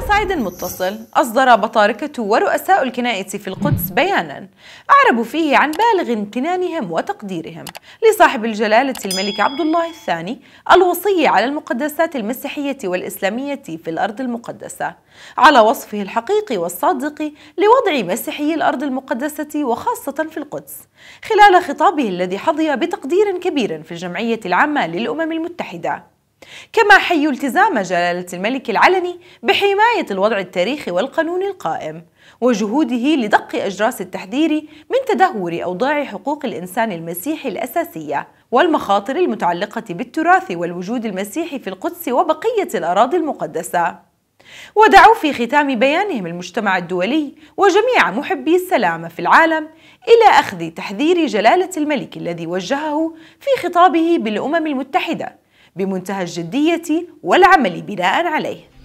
على صعيد متصل أصدر بطاركة ورؤساء الكنائس في القدس بيانا أعربوا فيه عن بالغ امتنانهم وتقديرهم لصاحب الجلالة الملك عبد الله الثاني الوصي على المقدسات المسيحية والإسلامية في الأرض المقدسة على وصفه الحقيقي والصادق لوضع مسيحي الأرض المقدسة وخاصة في القدس خلال خطابه الذي حظي بتقدير كبير في الجمعية العامة للأمم المتحدة كما حي التزام جلالة الملك العلني بحماية الوضع التاريخي والقانون القائم وجهوده لدق أجراس التحذير من تدهور أوضاع حقوق الإنسان المسيحي الأساسية والمخاطر المتعلقة بالتراث والوجود المسيحي في القدس وبقية الأراضي المقدسة ودعوا في ختام بيانهم المجتمع الدولي وجميع محبي السلام في العالم الى اخذ تحذير جلاله الملك الذي وجهه في خطابه بالامم المتحده بمنتهى الجدية والعمل بناء عليه